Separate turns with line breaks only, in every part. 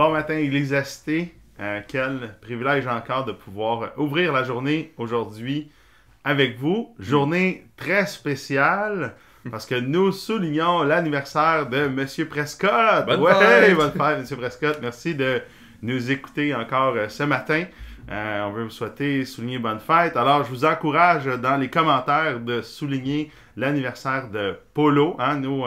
Bon matin, Église Asté. Euh, quel privilège encore de pouvoir ouvrir la journée aujourd'hui avec vous. Journée très spéciale parce que nous soulignons l'anniversaire de M. Prescott. Bonne fête. bonne M. Prescott. Merci de nous écouter encore euh, ce matin. Euh, on veut vous souhaiter souligner bonne fête. Alors, je vous encourage dans les commentaires de souligner l'anniversaire de Polo. Hein, nous,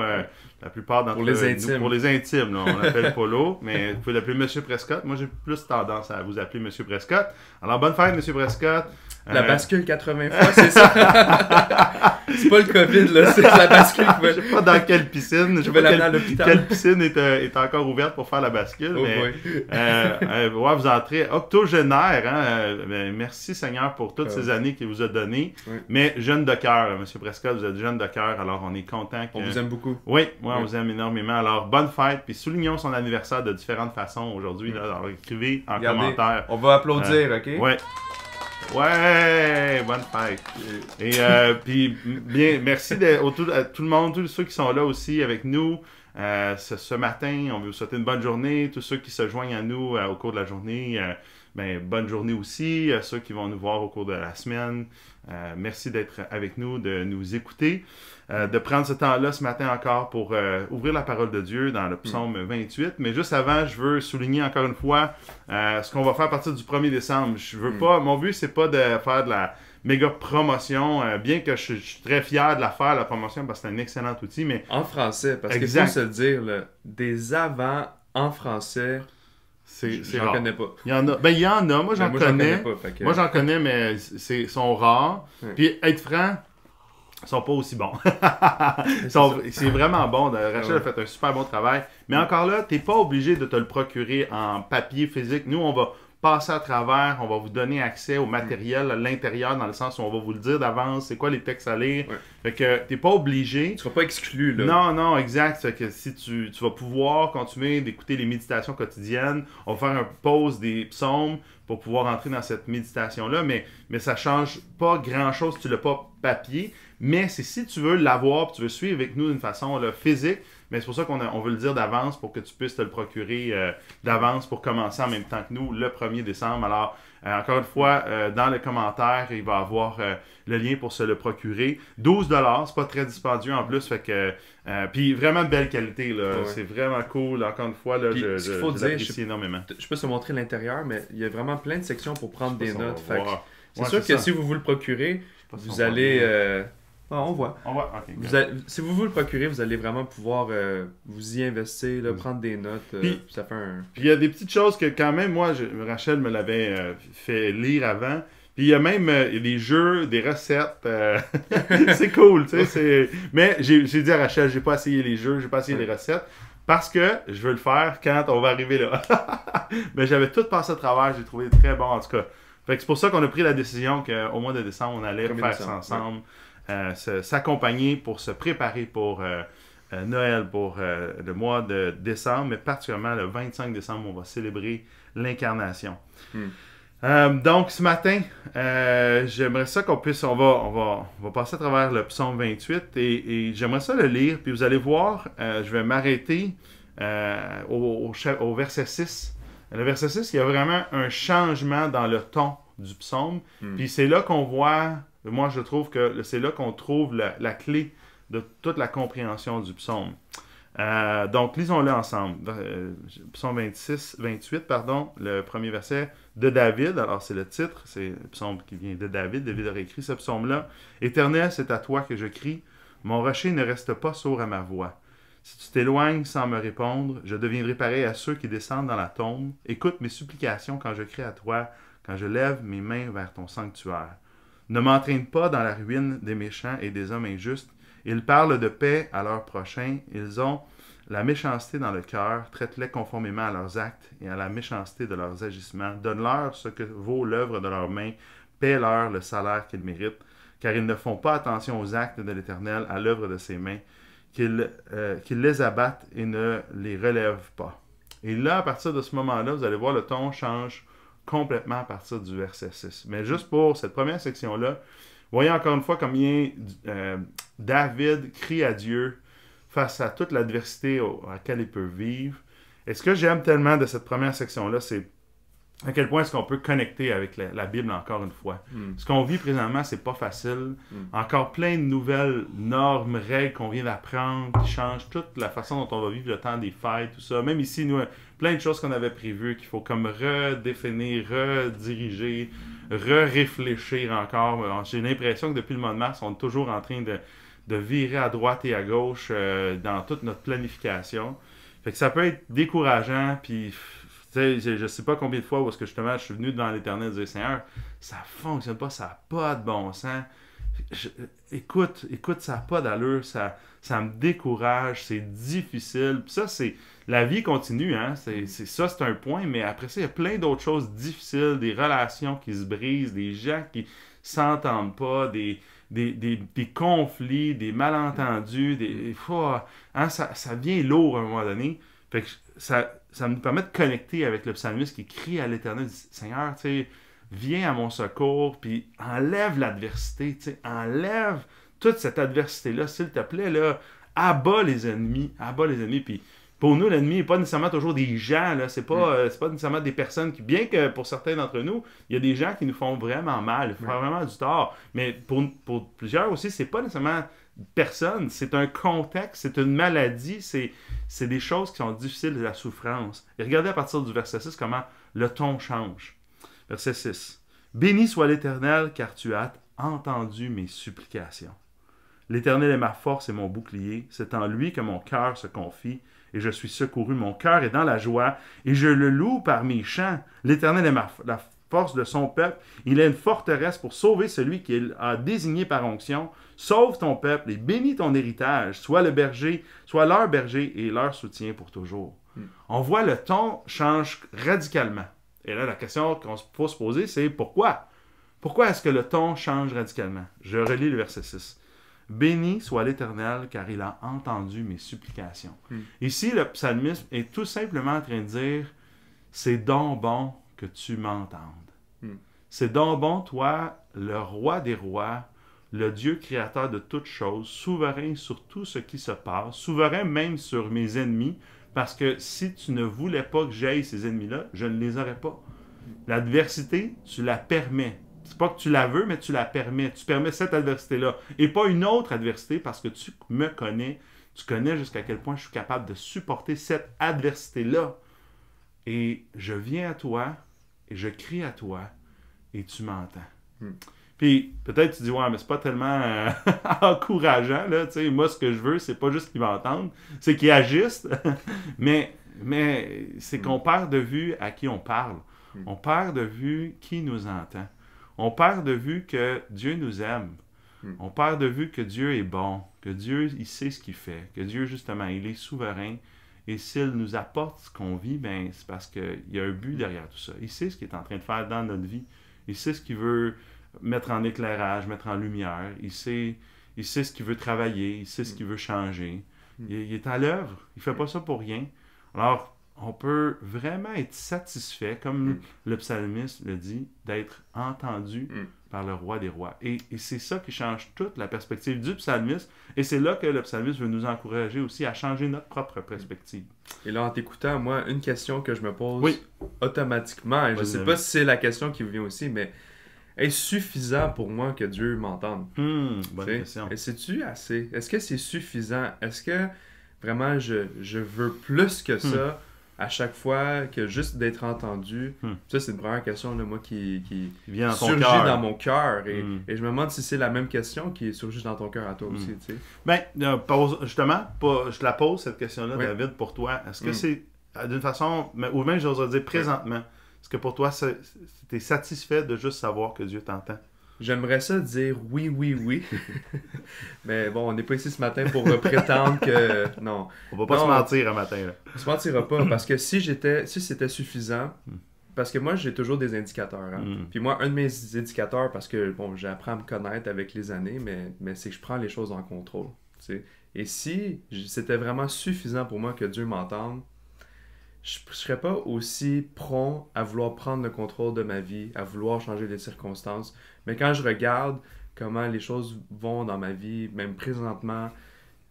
la plupart d'entre pour les intimes. pour les intimes, on l'appelle Polo, mais vous pouvez l'appeler Monsieur Prescott. Moi, j'ai plus tendance à vous appeler Monsieur Prescott. Alors, bonne fête, Monsieur Prescott. La euh, bascule 80 fois, c'est ça. c'est pas le COVID, là, c'est la bascule. Je ne sais pas dans quelle piscine. Je, vais l'amener à l'hôpital. Quelle piscine euh, est, encore ouverte pour faire la bascule. Oh mais, euh, oui. vous entrez octogénaire. Hein, ben, merci Seigneur pour toutes ces années qu'il vous a données. Mais jeune de cœur, Monsieur Prescott, vous êtes jeune de cœur, alors on est content. On vous aime beaucoup. Oui, oui on vous aime énormément. Alors, bonne fête. Puis soulignons son anniversaire de différentes façons aujourd'hui. Alors, écrivez en commentaire. On va applaudir, euh, OK? Ouais. Ouais, bonne fête. Euh. Et euh, puis, bien, merci à tout le monde, tous ceux qui sont là aussi avec nous ce, matin. On veut vous souhaiter une bonne journée. Tous ceux qui se joignent à nous au cours de la journée, ben, bonne journée aussi. ceux qui vont nous voir au cours de la semaine, merci d'être avec nous, de nous écouter. Euh, de prendre ce temps-là ce matin encore pour euh, ouvrir la parole de Dieu dans le psaume 28. Mais juste avant, je veux souligner encore une fois euh, ce qu'on va faire à partir du 1er décembre. Je veux mm. pas, mon but, c'est pas de faire de la méga promotion, bien que je, suis très fier de la faire, la promotion, parce que c'est un excellent outil. mais... En français, parce que faut se dire, des avants en français. C'est, connais pas. Il y en a. Ben, il a. Ben, moi, j'en, connais. Moi, j'en connais, mais c'est, sont rares. Puis, être franc, sont pas aussi bons. c'est vraiment bon. Euh, Rachel a fait un super bon travail. Mais encore là, tu n'es pas obligé de te le procurer en papier physique. Nous, on va passer à travers, on va vous donner accès au matériel à l'intérieur, dans le sens où on va vous le dire d'avance, c'est quoi les textes à lire. Fait que t'es pas obligé. Tu seras pas exclu, là. Non, non, exact. Fait que si tu, tu vas pouvoir continuer d'écouter les méditations quotidiennes, on va faire un pause des psaumes pour pouvoir entrer dans cette méditation-là, mais, mais ça change pas grand-chose, si tu l'as pas papier, mais c'est si tu veux l'avoir, tu veux suivre avec nous d'une façon physique, mais c'est pour ça qu'on veut le dire d'avance pour que tu puisses te le procurer euh, d'avance pour commencer en même temps que nous le 1er décembre. Alors, euh, encore une fois, euh, dans le commentaire, il va y avoir le lien pour se le procurer. 12 c'est pas très dispendieux en plus, fait que puis vraiment belle qualité là, c'est vraiment cool. Encore une fois là, je, faut énormément. Je peux se montrer l'intérieur, mais il y a vraiment plein de sections pour prendre des notes. c'est sûr que si vous
vous le procurez, vous allez. Euh, ah, on voit. Si vous vous le procurez, vous allez vraiment pouvoir euh, vous y investir, prendre des
notes. Euh, il y a des petites choses que, quand même, moi, je... Rachel me l'avait fait lire avant. Puis il y a même des jeux, des recettes. c'est cool, tu sais. Mais j'ai dit à Rachel, j'ai pas essayé les jeux, j'ai pas essayé les recettes parce que je veux le faire quand on va arriver là. Mais j'avais tout passé à travers, j'ai trouvé très bon en tout cas. Fait c'est pour ça qu'on a pris la décision qu'au mois de décembre, on allait faire ça ensemble, euh, s'accompagner pour se préparer pour euh, euh, Noël, pour le mois de décembre, mais particulièrement le 25 décembre, on va célébrer l'incarnation. Hmm. donc, ce matin, j'aimerais ça qu'on puisse, on va, on, va, va passer à travers le psaume 28 et, j'aimerais ça le lire, puis vous allez voir, je vais m'arrêter au, verset 6 le verset 6, il y a vraiment un changement dans le ton du psaume. Hmm. Puis c'est là qu'on voit, moi je trouve que c'est là qu'on trouve la, clé de toute la compréhension du psaume. Euh, donc lisons-le ensemble. Euh, psaume 26, 28, pardon, le premier verset de David. Alors c'est le titre, c'est le psaume qui vient de David. David aurait écrit ce psaume-là. Éternel, c'est à toi que je crie. Mon rocher ne reste pas sourd à ma voix. Si tu t'éloignes sans me répondre, je deviendrai pareil à ceux qui descendent dans la tombe. Écoute mes supplications quand je crie à toi, quand je lève mes mains vers ton sanctuaire. Ne m'entraîne pas dans la ruine des méchants et des hommes injustes. Ils parlent de paix à leurs prochains. Ils ont la méchanceté dans le cœur. Traite-les conformément à leurs actes et à la méchanceté de leurs agissements. Donne-leur ce que vaut l'œuvre de leurs mains. Paie-leur le salaire qu'ils méritent, car ils ne font pas attention aux actes de l'Éternel, à l'œuvre de ses mains. Euh, qu'il les abatte et ne les relève pas. Et là, à partir de ce moment-là, vous allez voir, le ton change complètement à partir du verset 6. Mais juste pour cette première section-là, voyez encore une fois combien euh, David crie à Dieu face à toute l'adversité à laquelle il peut vivre. Et ce que j'aime tellement de cette première section-là, c'est à quel point est-ce qu'on peut connecter avec la, Bible encore une fois. Hmm. Ce qu'on vit présentement, c'est pas facile. Hmm. Encore plein de nouvelles normes, règles qu'on vient d'apprendre, qui changent toute la façon dont on va vivre le temps des fêtes, tout ça. Même ici, nous, plein de choses qu'on avait prévues qu'il faut comme redéfinir, rediriger, re-réfléchir encore. J'ai l'impression que depuis le mois de mars, on est toujours en train de, virer à droite et à gauche euh, dans toute notre planification. Fait que ça peut être décourageant, puis je, sais pas combien de fois parce que justement je suis venu devant l'Éternel et dire Seigneur, ça fonctionne pas, ça n'a pas de bon sens. écoute, écoute, ça n'a pas d'allure, ça, ça me décourage, c'est difficile. Puis ça, c'est la vie continue, hein? Mm. C'est ça, c'est un point, mais après ça, il y a plein d'autres choses difficiles, des relations qui se brisent, des gens qui s'entendent pas, des, des, des, conflits, des malentendus, des. Mm. fois, hein, ça, ça vient lourd à un moment donné. Fait que ça, ça me permet de connecter avec le psalmiste qui crie à l'Éternel, Seigneur, tu viens à mon secours, puis enlève l'adversité, enlève toute cette adversité-là, s'il te plaît, là, abat les ennemis, abat les ennemis, puis pour nous, l'ennemi n'est pas nécessairement toujours des gens, là, c'est pas, euh, pas nécessairement des personnes qui, bien que pour certains d'entre nous, il y a des gens qui nous font vraiment mal, ils font vraiment du tort, mais pour, pour plusieurs aussi, c'est pas nécessairement personne, c'est un contexte, c'est une maladie, c'est des choses qui sont difficiles, la souffrance. Et regardez à partir du verset 6 comment le ton change. Verset 6. Béni soit l'Éternel, car tu as entendu mes supplications. L'Éternel est ma force et mon bouclier, c'est en lui que mon cœur se confie, et je suis secouru, mon cœur est dans la joie, et je le loue par mes chants. L'Éternel est ma, la force de son peuple, il est une forteresse pour sauver celui qu'il a désigné par onction, Sauve ton peuple et bénis ton héritage. Sois le berger, sois leur berger et leur soutien pour toujours. Hmm. On voit le ton change radicalement. Et là, la question qu'on peut se poser, c'est pourquoi? Pourquoi est-ce que le ton change radicalement? Je relis le verset 6. Béni soit l'Éternel, car il a entendu mes supplications. Hmm. Ici, le psalmiste est tout simplement en train de dire, c'est donc bon que tu m'entendes. Hmm. C'est donc bon, toi, le roi des rois, le Dieu créateur de toutes choses, souverain sur tout ce qui se passe, souverain même sur mes ennemis, parce que si tu ne voulais pas que j'aille ces ennemis-là, je ne les aurais pas. L'adversité, tu la permets. C'est pas que tu la veux, mais tu la permets. Tu permets cette adversité-là et pas une autre adversité parce que tu me connais. Tu connais jusqu'à quel point je suis capable de supporter cette adversité-là. Et je viens à toi et je crie à toi et tu m'entends. Hmm. Puis peut-être tu dis, ouais, mais c'est pas tellement euh, encourageant, là, tu sais, moi ce que je veux, c'est pas juste va entendre, c'est qu'il agisse. » mais, mais c'est mm. qu'on perd de vue à qui on parle, mm. on perd de vue qui nous entend, on perd de vue que Dieu nous aime, mm. on perd de vue que Dieu est bon, que Dieu, il sait ce qu'il fait, que Dieu, justement, il est souverain, et s'il nous apporte ce qu'on vit, ben, c'est parce qu'il y a un but derrière tout ça, il sait ce qu'il est en train de faire dans notre vie, il sait ce qu'il veut mettre en éclairage, mettre en lumière. Il sait, il sait ce qu'il veut travailler, il sait ce qu'il veut changer. Mm. Il, est à l'œuvre, il fait pas ça pour rien. Alors, on peut vraiment être satisfait, comme mm. le psalmiste le dit, d'être entendu mm. par le roi des rois. Et, c'est ça qui change toute la perspective du psalmiste. Et c'est là que le psalmiste veut nous encourager aussi à changer notre propre perspective. Et là, en t'écoutant,
moi, une question que je me pose oui. automatiquement, et je ne sais pas si c'est la question qui vient aussi, mais est ce suffisant pour moi que Dieu m'entende? Hmm, bonne question. C'est-tu assez? Est-ce que c'est suffisant? Est-ce que vraiment je, je, veux plus que hmm. ça à chaque fois que juste d'être entendu? Hmm. Ça, c'est une première question là moi qui, qui Vient surgit dans
mon cœur. Et, et, je me demande si c'est la même question qui surgit dans ton cœur à toi aussi. Ben, euh, pose, justement, je te la pose cette question-là, David, pour toi. Est-ce que c'est euh, d'une façon, ou même j'oserais dire présentement, est-ce que pour toi, tu es satisfait de juste savoir que Dieu t'entend? J'aimerais ça dire oui, oui, oui. Mais bon, on n'est
pas ici ce matin pour prétendre que. Non. On va pas se mentir un matin. Là. On se mentira pas parce que si j'étais si c'était suffisant, hmm. parce que moi, j'ai toujours des indicateurs. Hein. Hmm. Puis moi, un de mes indicateurs, parce que bon, j'apprends à me connaître avec les années, mais, c'est que je prends les choses en contrôle. Et si c'était vraiment suffisant pour moi que Dieu m'entende, je ne serais pas aussi prompt à vouloir prendre le contrôle de ma vie, à vouloir changer les circonstances. Mais quand je regarde comment les choses vont dans ma vie, même présentement,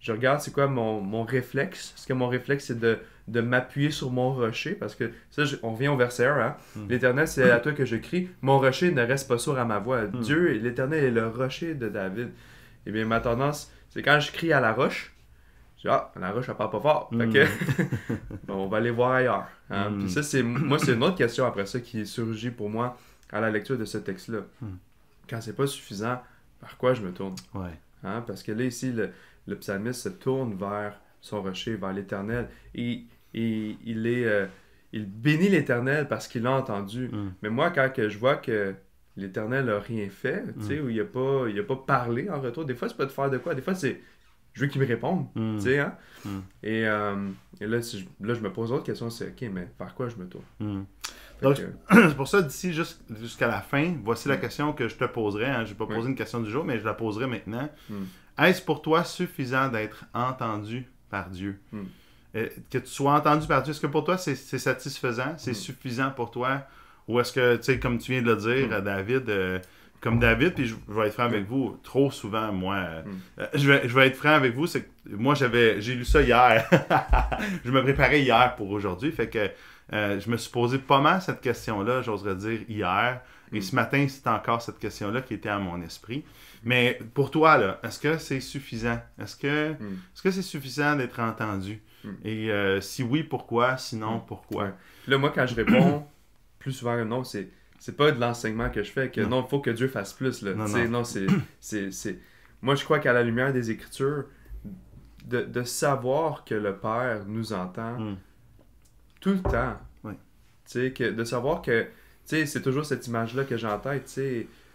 je regarde c'est quoi mon, réflexe. Est-ce que mon réflexe, c'est de, m'appuyer sur mon rocher? Parce que ça, on revient au verset 1. Hein. Hmm. L'Éternel, c'est à toi que je crie. Mon rocher ne reste pas sourd à ma voix. Hmm. Dieu, l'Éternel est le rocher de David. Eh bien, ma tendance, c'est quand je crie à la roche, ah, la roche, elle parle pas fort. Hmm. on va aller voir ailleurs. Euh, hmm. ça, c'est, moi, c'est une autre question après ça qui surgit pour moi à la lecture de ce texte-là. Hmm. Quand c'est pas suffisant, par quoi je me tourne? Ouais. Hein, parce que là, ici, le, psalmiste se tourne vers son rocher, vers l'Éternel. Et, il est... Euh, il bénit l'Éternel parce qu'il l'a entendu. Mais moi, quand que je vois que l'Éternel n'a rien fait, tu sais, où il n'a pas, il a pas parlé en retour, des fois, c'est pas de faire de quoi. Des fois, c'est je veux qu'il me réponde, hmm. Tu sais, hein? Hmm. Euh, et, là, je, là, je me pose d'autres questions,
c'est OK, mais par quoi je me tourne? Hmm. Donc, c'est pour ça, d'ici jusqu'à la fin, voici la question que je te poserai. Hein. Je n'ai pas posé une question du jour, mais je la poserai maintenant. Est-ce pour toi suffisant d'être entendu par Dieu? Euh, que tu sois entendu par Dieu, est-ce que pour toi c'est satisfaisant? C'est suffisant pour toi? Ou est-ce que, tu sais, comme tu viens de le dire, euh, David, comme David, puis je, vais être franc avec vous, trop souvent, moi, euh, hmm. euh, je, vais, être franc avec vous, c'est que moi, j'avais, j'ai lu ça hier. je me préparais hier pour aujourd'hui, fait que euh, je me suis posé pas mal cette question-là, j'oserais dire, hier. Et hmm. ce matin, c'est encore cette question-là qui était à mon esprit. Mais pour toi, là, est-ce que c'est suffisant? Est-ce que hmm. ce que c'est suffisant d'être entendu? Et si oui, pourquoi? Sinon, pourquoi? Là, moi, quand je réponds, plus souvent que non, c'est c'est pas de l'enseignement que je fais,
que non, il faut que Dieu fasse plus. Là. Non, non c'est, Moi, je crois qu'à la lumière des Écritures, de, savoir que le Père nous entend hmm. tout le temps. Oui. Que, de savoir que, c'est toujours cette image-là que j'entends,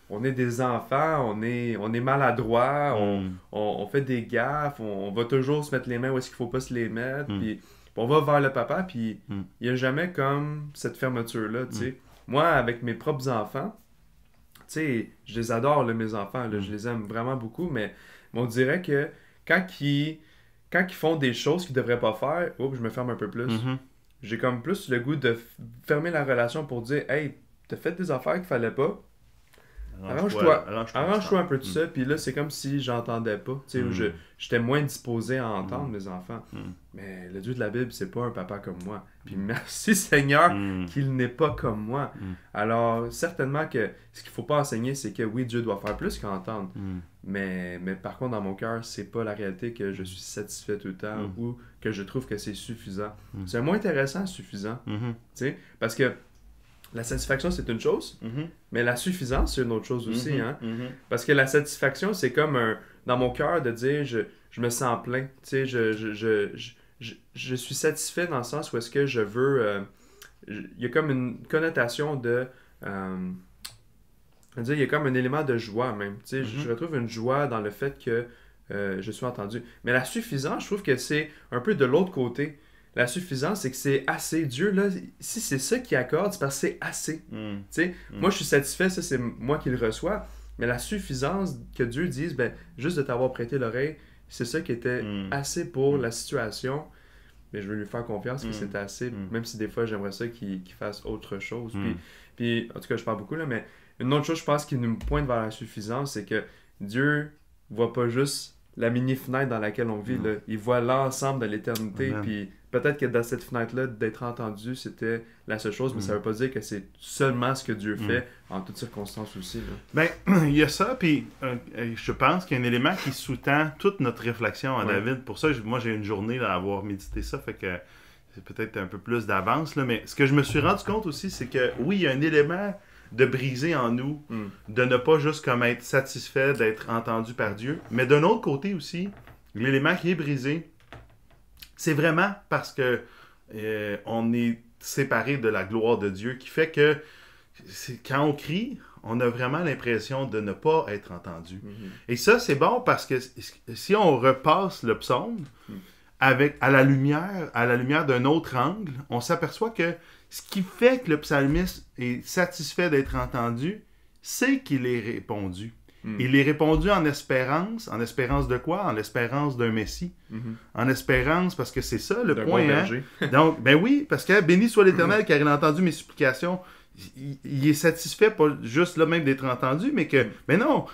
on est des enfants, on est, on est maladroit, hmm. on, fait des gaffes, on, va toujours se mettre les mains où est-ce qu'il faut pas se les mettre, hmm. puis on va vers le papa, puis il n'y a jamais comme cette fermeture-là, tu sais. Moi, avec mes propres enfants, tu sais, je les adore, mes enfants, je mm. les aime vraiment beaucoup, mais, on dirait que quand ils, quand ils font des choses qu'ils devraient pas faire, oups, je me ferme un peu plus. Mm-hmm. J'ai comme plus le goût de fermer la relation pour dire, hey, t'as fait des affaires qu'il fallait pas, Arrange-toi arrange un peu de ça, puis là, c'est comme si j'entendais pas. Tu sais, hmm. je j'étais moins disposé à entendre hmm. mes enfants. Hmm. Mais le Dieu de la Bible, c'est pas un papa comme moi. Puis merci Seigneur qu'il n'est pas comme moi. Alors, certainement que ce qu'il faut pas enseigner, c'est que oui, Dieu doit faire plus qu'entendre. Mais, mais par contre, dans mon cœur, c'est pas la réalité que je suis satisfait tout le temps ou que je trouve que c'est suffisant. C'est un mot intéressant, suffisant. Tu sais, parce que la satisfaction, c'est une chose, mm-hmm. mais la suffisance, c'est une autre chose aussi. Mm-hmm. Hein. Mm-hmm. Parce que la satisfaction, c'est comme dans mon cœur de dire je, me sens plein. je, suis satisfait dans le sens où est-ce que je veux. Euh, il y a comme une connotation de. Euh, dire, il y a comme un élément de joie même. Tu je, retrouve une joie dans le fait que euh, je suis entendu. Mais la suffisance, je trouve que c'est un peu de l'autre côté. La suffisance, c'est que c'est assez. Dieu, là, si c'est ça qui accorde, c'est parce que c'est assez. Mm. Mm. Moi, je suis satisfait, ça, c'est moi qui le reçois. Mais la suffisance que Dieu dise, ben, juste de t'avoir prêté l'oreille, c'est ça qui était mm. assez pour la situation. Mais je veux lui faire confiance que c'est assez, même si des fois, j'aimerais ça qu'il fasse autre chose. Puis, en tout cas, je parle beaucoup, là, mais une autre chose, je pense, qui nous pointe vers la suffisance, c'est que Dieu voit pas juste la mini-fenêtre dans laquelle on vit. Il voit l'ensemble de l'éternité, puis peut-être que dans cette fenêtre-là, d'être entendu, c'était la seule chose, mais ça ne mm. veut pas dire que c'est seulement ce que Dieu mm. fait en toutes circonstances
aussi. mais ben, il y a ça, puis euh, euh, je pense qu'il y a un élément qui sous-tend toute notre réflexion à David. Pour ça, moi, j'ai une journée à avoir médité ça, fait que c'est peut-être un peu plus d'avance, là, mais ce que je me suis rendu compte aussi, c'est que oui, il y a un élément de briser en nous, mm. de ne pas juste comme être satisfait d'être entendu par Dieu, mais d'un autre côté aussi, l'élément qui est brisé, c'est vraiment parce que euh, on est séparé de la gloire de Dieu qui fait que quand on crie, on a vraiment l'impression de ne pas être entendu. Mm-hmm. Et ça, c'est bon parce que si on repasse le psaume mm. avec, à la lumière, à la lumière d'un autre angle, on s'aperçoit que ce qui fait que le psalmiste est satisfait d'être entendu, c'est qu'il est répondu. Mm. Il est répondu en espérance. En espérance de quoi? En espérance d'un Messie. Mm-hmm. En espérance, parce que c'est ça le point. Hein? Donc, ben oui, parce que béni soit l'Éternel car il a entendu mes supplications. Il, est satisfait, pas juste là même d'être entendu, mais que, mais mm. ben non,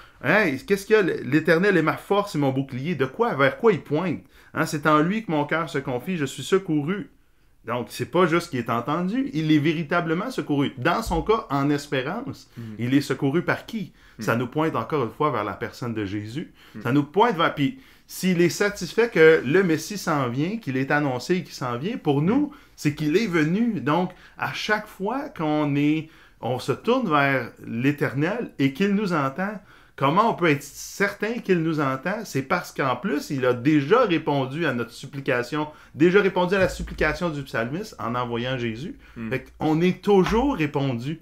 qu'est-ce que L'Éternel est ma force et mon bouclier. De quoi? Vers quoi il pointe? Hein, c'est en lui que mon cœur se confie. Je suis secouru donc, c'est pas juste qu'il est entendu, il est véritablement secouru. Dans son cas, en espérance, hmm. il est secouru par qui Ça hmm. nous pointe encore une fois vers la personne de Jésus. Hmm. Ça nous pointe vers. Puis, s'il est satisfait que le Messie s'en vient, qu'il est annoncé et qu'il s'en vient, pour nous, c'est qu'il est venu. Donc, à chaque fois qu'on est, on se tourne vers l'Éternel et qu'il nous entend, Comment on peut être certain qu'il nous entend? C'est parce qu'en plus, il a déjà répondu à notre supplication, déjà répondu à la supplication du psalmiste en envoyant Jésus. Hmm. Fait on est toujours répondu.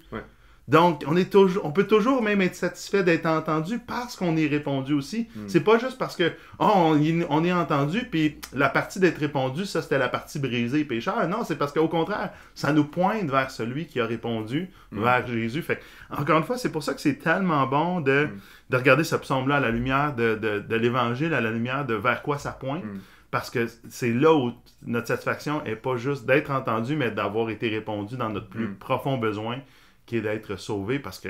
Donc, on, est on peut toujours même être satisfait d'être entendu parce qu'on est répondu aussi. Hmm. C'est pas juste parce que oh, on, est entendu, puis la partie d'être répondu, ça c'était la partie brisée pécheur. Non, c'est parce qu'au contraire, ça nous pointe vers celui qui a répondu, hmm. vers Jésus. Fait encore une fois, c'est pour ça que c'est tellement bon de, hmm. regarder ce psaume-là à la lumière de, l'Évangile, à la lumière de vers quoi ça pointe parce que c'est là où notre satisfaction est pas juste d'être entendu, mais d'avoir été répondu dans notre plus profond besoin, qui est d'être sauvé parce que.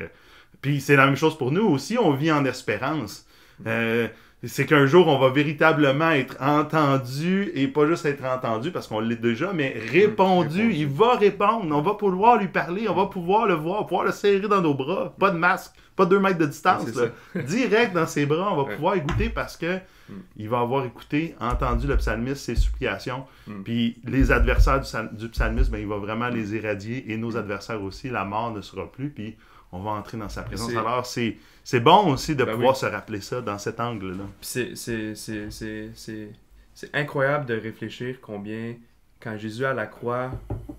Puis c'est la même chose pour nous aussi, on vit en espérance. Mm-hmm. Euh, c'est qu'un jour, on va véritablement être entendu et pas juste être entendu parce qu'on l'est déjà, mais mm-hmm. répondu. Il va répondre. On va pouvoir lui parler, on va pouvoir le voir, pouvoir le serrer dans nos bras. Pas de masque, pas deux mètres de distance. Direct dans ses bras, on va pouvoir écouter parce que mm. il va avoir écouté, entendu le psalmiste, ses supplications. Mm. Puis les adversaires du, du psalmiste, ben, il va vraiment les éradier et nos mm. adversaires aussi. La mort ne sera plus. Puis on va entrer dans sa présence. Alors, c'est, bon aussi de ben pouvoir se rappeler ça dans cet angle-là. C'est, c'est
incroyable de réfléchir combien, quand Jésus à la croix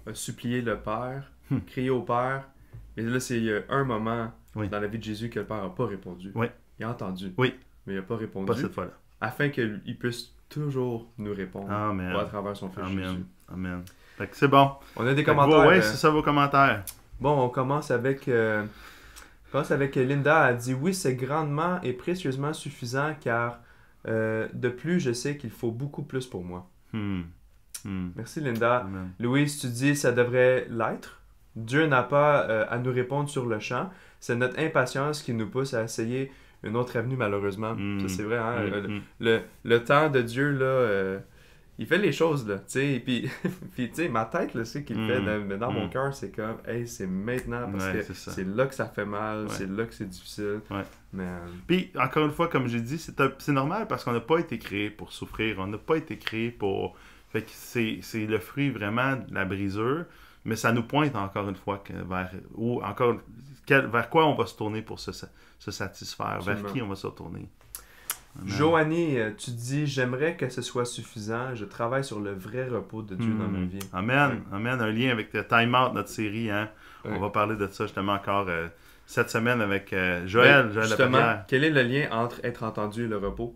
a supplié le Père, hmm. crié au Père, mais là, c'est un moment dans la vie de Jésus que le Père n'a pas répondu. Oui. Il a entendu. Oui. Mais il n'a pas répondu. Pas cette fois-là. Afin qu'il puisse toujours nous répondre Amen. à travers
son Fils Amen. Jésus. Amen. c'est bon. On a des commentaires. Oui, euh, c'est ça
vos commentaires. Bon, on commence avec. Euh, commence avec Linda, elle dit Oui, c'est grandement et précieusement suffisant car euh, de plus, je sais qu'il faut beaucoup plus pour moi. Hmm. Hmm. Merci Linda. Louis, tu dis ça devrait l'être. Dieu n'a pas à nous répondre sur le champ, c'est notre impatience qui nous pousse à essayer une autre avenue, malheureusement. Mm. c'est vrai, hein. mm, mm. le, temps de Dieu, là, euh, il fait les choses, là, tu sais. Puis, puis tu sais, ma tête, là, c'est qu'il fait, mais dans mon
cœur, c'est comme, hey, c'est maintenant, parce que c'est là que ça fait mal, c'est là que c'est difficile. Euh, puis, encore une fois, comme j'ai dit, c'est normal parce qu'on n'a pas été créé pour souffrir, on n'a pas été créé pour. Fait que c'est le fruit vraiment de la brisure mais ça nous pointe encore une fois vers ou encore vers quoi on va se tourner pour se, satisfaire, vers qui on va se tourner.
Joannie, euh, tu dis J'aimerais que ce soit suffisant. Je travaille sur le vrai repos de Dieu dans ma hmm. vie.
Amen. Amen. Un lien avec le Time Out, notre série. Hein? On va parler de ça justement encore euh, cette semaine avec euh, Joël. justement, quel est le lien entre être entendu et le repos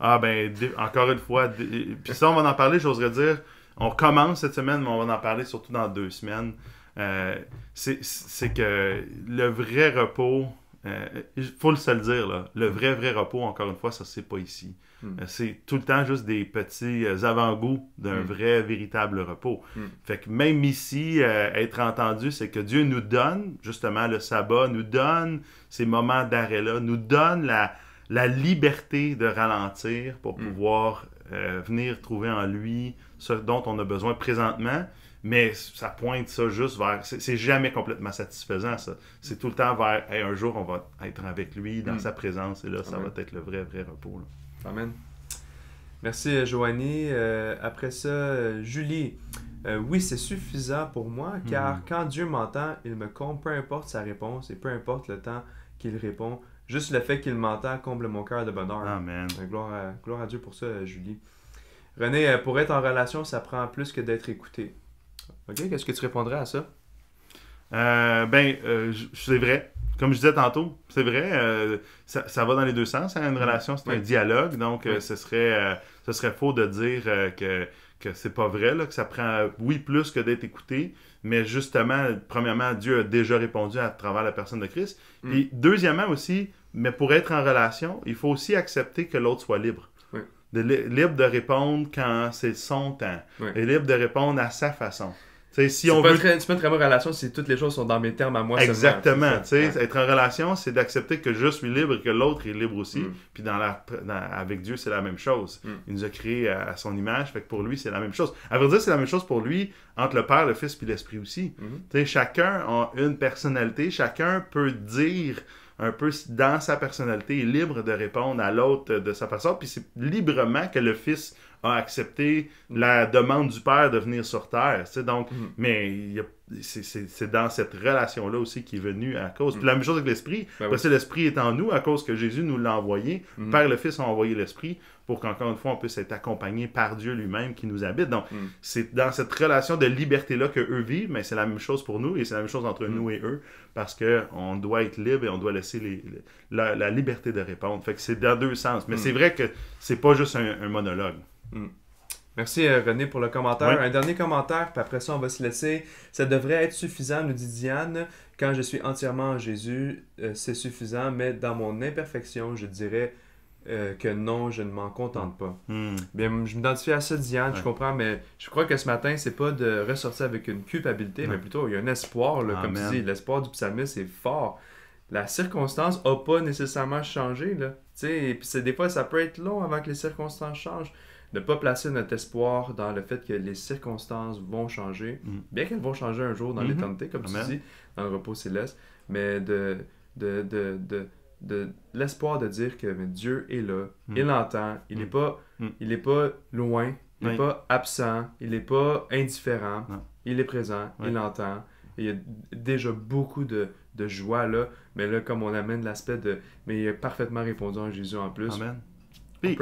Ah, ben, encore une fois. Puis ça, on va en parler, j'oserais dire. On commence cette semaine, mais on va en parler surtout dans deux semaines. Euh, c'est que le vrai repos, euh, il faut se le dire, là, le hmm. vrai, vrai repos, encore une fois, ça c'est pas ici. Hmm. Euh, c'est tout le temps juste des petits avant-goûts d'un hmm. vrai, véritable repos. Fait que même ici, être entendu, c'est que Dieu nous donne justement le sabbat, nous donne ces moments d'arrêt-là, nous donne la, liberté de ralentir pour pouvoir venir trouver en lui ce dont on a besoin présentement mais ça pointe ça juste vers. C'est jamais complètement satisfaisant, ça. C'est tout le temps vers et un jour, on va être avec lui, dans hmm. sa présence, et là, ça ah va être le vrai, vrai repos. Amen.
Merci, euh, Joanie. Euh, après ça, euh, Julie. oui, c'est suffisant pour moi, hmm. car quand Dieu m'entend, il me comble, peu importe sa réponse et peu importe le temps qu'il répond. Juste le fait qu'il m'entend comble mon cœur de bonheur. Amen. gloire, gloire à Dieu pour ça, Julie. René, pour être en relation, ça prend plus que d'être écouté. OK, qu'est-ce que tu
répondrais à ça? Euh, ben, euh, c'est vrai. Comme je disais tantôt, c'est vrai, euh, ça, va dans les deux sens. Hein, une relation, c'est un dialogue. Donc, ce, serait, ce serait faux de dire que, que c'est pas vrai, là, que ça prend, oui, plus que d'être écouté. Mais justement, premièrement, Dieu a déjà répondu à travers la personne de Christ. Et mm. deuxièmement aussi, mais pour être en relation, il faut aussi accepter que l'autre soit libre. De, libre de répondre quand c'est son temps. Et libre de répondre à sa façon si on veut... très, tu être en relation si toutes les choses sont dans mes termes à moi. Exactement. tu sais Être en relation, c'est d'accepter que je suis libre et que l'autre est libre aussi. Mm. Puis dans la, avec Dieu, c'est la même chose. Mm. Il nous a créé à, son image. Fait que pour lui, c'est la même chose. À vrai dire, c'est la même chose pour lui entre le Père, le Fils puis l'Esprit aussi. Mm-hmm. sais Chacun a une personnalité. Chacun peut dire un peu dans sa personnalité, libre de répondre à l'autre de sa façon. Puis c'est librement que le fils a accepté la demande du père de venir sur Terre. Donc, mm. mais il n'y a c'est dans cette relation-là aussi qui est venue à cause. Puis mm. la même chose avec l'Esprit. Ben parce l'Esprit est en nous à cause que Jésus nous l'a envoyé. Mm. Par le Fils, ont a envoyé l'Esprit pour qu'encore une fois, on puisse être accompagné par Dieu lui-même qui nous habite. Donc, mm. c'est dans cette relation de liberté-là que vivent, mais c'est la même chose pour nous et c'est la même chose entre nous et eux parce qu'on doit être libre et on doit laisser la, liberté de répondre. Fait que c'est dans deux sens. Mais c'est vrai que c'est pas juste un monologue. Merci euh, René pour le commentaire. Un
dernier commentaire, puis après ça, on va se laisser. Ça devrait être suffisant, nous dit Diane. Quand je suis entièrement en Jésus, euh, c'est suffisant, mais dans mon imperfection, je dirais euh, que non, je ne m'en contente pas. Hmm. je m'identifie à ça, Diane, je comprends, mais je crois que ce matin, c'est pas de ressortir avec une culpabilité, mais plutôt il y a un espoir, comme tu dis. L'espoir du psalmiste est fort. La circonstance n'a pas nécessairement changé. Là. et puis des fois, ça peut être long avant que les circonstances changent ne pas placer notre espoir dans le fait que les circonstances vont changer, mm. bien qu'elles vont changer un jour dans mm-hmm. l'éternité, comme tu dis, dans le repos céleste, mais de, de, de, de, de l'espoir de dire que Dieu est là, mm. il entend, il n'est mm. pas, il pas loin, il n'est pas absent, il n'est pas indifférent, il est présent, il entend. Il y a déjà beaucoup de, de joie là, mais là, comme on amène l'aspect
de. Mais il a parfaitement répondu en Jésus en plus. Amen puis,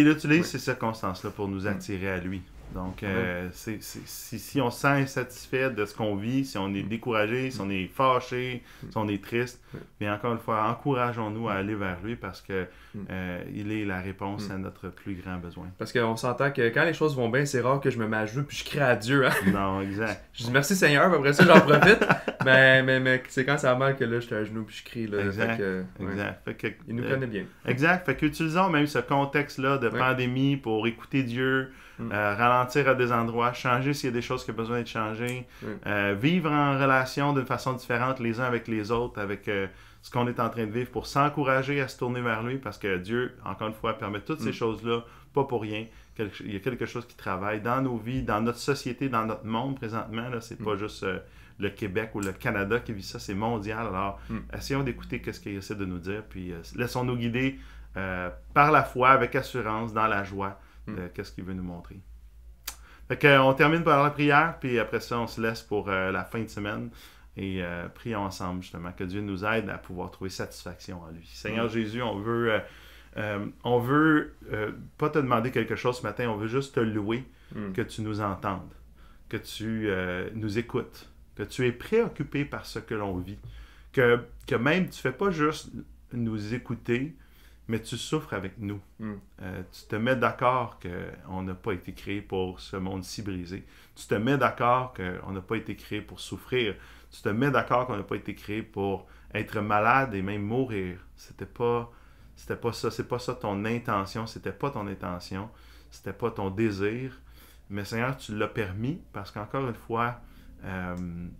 il utilise ces circonstances-là pour nous attirer à lui. Donc, euh, si, si, on se sent insatisfait de ce qu'on vit, si on est mm. découragé, si mm. on est fâché, si on est triste, mm. bien, encore une fois, encourageons-nous à aller vers lui parce que euh, il est la réponse à notre plus grand besoin.
Parce qu'on s'entend que quand les choses vont bien, c'est rare que je me mets à jouer puis je crie à Dieu. Hein. Non, exact. je dis merci Seigneur,
après ça, j'en profite. mais, mais, mais c'est quand ça va mal que là, je suis à genoux puis je crie. Là, exact. exact. il nous euh, connaît bien. Exact. Fait qu'utilisons même ce contexte-là de pandémie pour écouter Dieu. Mm. Euh, ralentir à des endroits, changer s'il y a des choses qui ont besoin de changer mm. euh, vivre en relation d'une façon différente les uns avec les autres, avec euh, ce qu'on est en train de vivre pour s'encourager à se tourner vers lui parce que Dieu, encore une fois, permet toutes ces mm. choses-là, pas pour rien. il y a quelque chose qui travaille dans nos vies, dans notre société, dans notre monde présentement. C'est pas juste le Québec ou le Canada qui vit ça, c'est mondial. Alors, essayons d'écouter ce qu'il essaie de nous dire, puis laissons-nous guider par la foi avec assurance dans la joie. Hmm. Euh, qu'est-ce qu'il veut nous montrer. Fait euh, on termine par la prière, puis après ça, on se laisse pour euh, la fin de semaine et prions ensemble justement que Dieu nous aide à pouvoir trouver satisfaction en lui. Seigneur hmm. Jésus, on veut, on veut pas te demander quelque chose ce matin, on veut juste te louer, hmm. que tu nous entendes, que tu nous écoutes, que tu es préoccupé par ce que l'on vit, que, que même tu fais pas juste nous écouter, mais tu souffres avec nous. Hmm. Euh, tu te mets d'accord qu'on n'a pas été créé pour ce monde si brisé. Tu te mets d'accord qu'on n'a pas été créé pour souffrir. Tu te mets d'accord qu'on n'a pas été créé pour être malade et même mourir. C'était pas, c'était pas ça. C'est pas ça ton intention. C'était pas ton intention. C'était pas ton désir. Mais Seigneur, tu l'as permis parce qu'encore une fois, euh,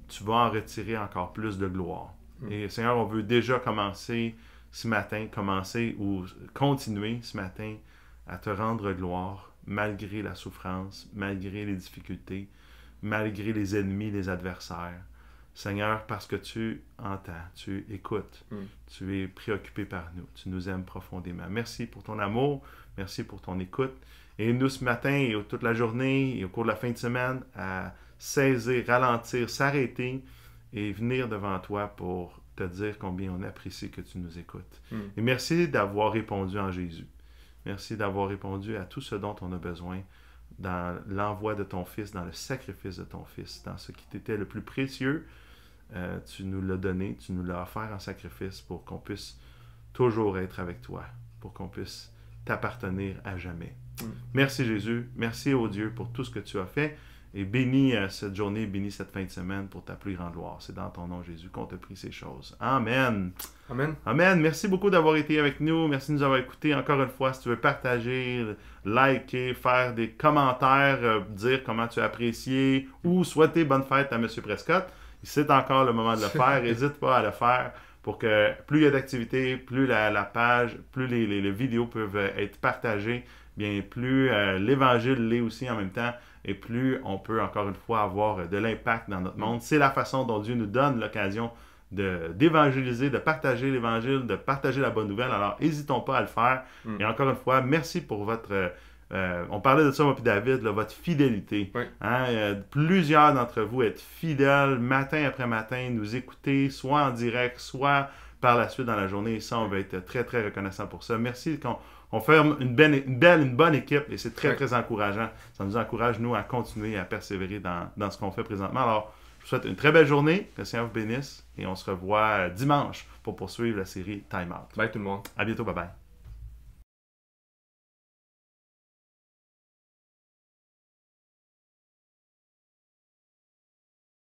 tu vas en retirer encore plus de gloire. Hmm. Et Seigneur, on veut déjà commencer ce matin, commencer ou continuer ce matin à te rendre gloire malgré la souffrance, malgré les difficultés, malgré les ennemis, les adversaires. Seigneur, parce que tu entends, tu écoutes, mm. tu es préoccupé par nous, tu nous aimes profondément. Merci pour ton amour, merci pour ton écoute. Et nous ce matin et toute la journée et au cours de la fin de semaine à saisir, ralentir, s'arrêter et venir devant toi pour dire combien on apprécie que tu nous écoutes. Hmm. Et merci d'avoir répondu en Jésus. Merci d'avoir répondu à tout ce dont on a besoin dans l'envoi de ton Fils, dans le sacrifice de ton Fils, dans ce qui était le plus précieux. Euh, tu nous l'as donné, tu nous l'as offert en sacrifice pour qu'on puisse toujours être avec toi, pour qu'on puisse t'appartenir à jamais. Hmm. Merci Jésus, merci au Dieu pour tout ce que tu as fait. Et bénis euh, cette journée, bénis cette fin de semaine pour ta plus grande gloire. C'est dans ton nom, Jésus, qu'on te prie ces choses. Amen. Amen. Amen. Merci beaucoup d'avoir été avec nous. Merci de nous avoir écoutés. Encore une fois, si tu veux partager, liker, faire des commentaires, euh, dire comment tu as apprécié ou souhaiter bonne fête à M. Prescott, c'est encore le moment de le faire. N'hésite pas à le faire pour que plus il y a d'activités, plus la, page, plus les, les vidéos peuvent euh, être partagées bien plus euh, l'Évangile l'est aussi en même temps, et plus on peut encore une fois avoir euh, de l'impact dans notre monde. C'est la façon dont Dieu nous donne l'occasion d'évangéliser, de, partager l'Évangile, de partager la bonne nouvelle. Alors, hésitons pas à le faire. Mm. Et encore une fois, merci pour votre... Euh, on parlait de ça, moi David, votre fidélité. Hein, plusieurs d'entre vous êtes fidèles matin après matin, nous écouter, soit en direct, soit par la suite dans la journée. ça, on va être très, très reconnaissant pour ça. Merci qu'on on ferme une belle, une bonne équipe et c'est très, très encourageant. Ça nous encourage, nous, à continuer à persévérer dans, dans ce qu'on fait présentement. Alors, je vous souhaite une très belle journée. Que le Seigneur vous bénisse et on se revoit euh, dimanche pour poursuivre la série Time Out. Bye tout le monde. À bientôt. Bye bye.